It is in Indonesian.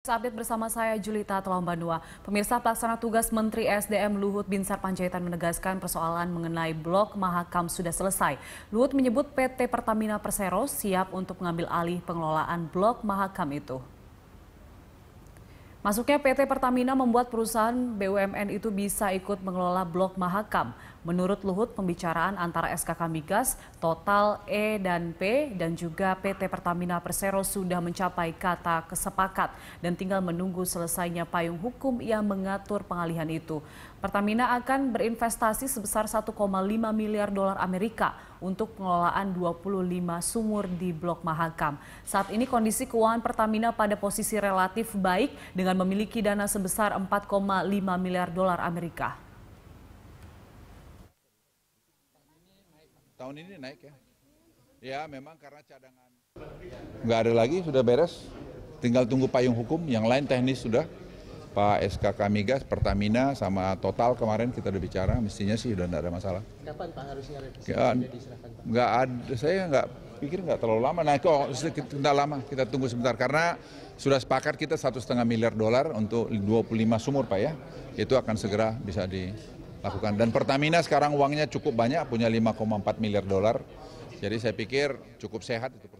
Update bersama saya Julita Telombandua. Pemirsa pelaksana tugas Menteri SDM Luhut Binsar Panjaitan menegaskan persoalan mengenai blok Mahakam sudah selesai. Luhut menyebut PT Pertamina Persero siap untuk mengambil alih pengelolaan blok Mahakam itu. Masuknya PT Pertamina membuat perusahaan BUMN itu bisa ikut mengelola blok Mahakam. Menurut Luhut, pembicaraan antara SKK Migas, Total, E dan P, dan juga PT Pertamina Persero sudah mencapai kata kesepakat dan tinggal menunggu selesainya payung hukum yang mengatur pengalihan itu. Pertamina akan berinvestasi sebesar 1,5 miliar dolar Amerika untuk pengelolaan 25 sumur di Blok Mahakam. Saat ini kondisi keuangan Pertamina pada posisi relatif baik dengan memiliki dana sebesar 4,5 miliar dolar Amerika. tahun ini naik ya. Ya memang karena cadangan. Nggak ada lagi, sudah beres. Tinggal tunggu payung hukum, yang lain teknis sudah. Pak SKK Migas, Pertamina, sama Total kemarin kita udah bicara, mestinya sih udah nggak ada masalah. Kapan Pak harusnya revisi nggak, ada, saya nggak pikir nggak terlalu lama. Nah, kok nggak lama, kita tunggu sebentar. Karena sudah sepakat kita satu setengah miliar dolar untuk 25 sumur Pak ya. Itu akan segera bisa di lakukan. Dan Pertamina sekarang uangnya cukup banyak, punya 5,4 miliar dolar. Jadi saya pikir cukup sehat.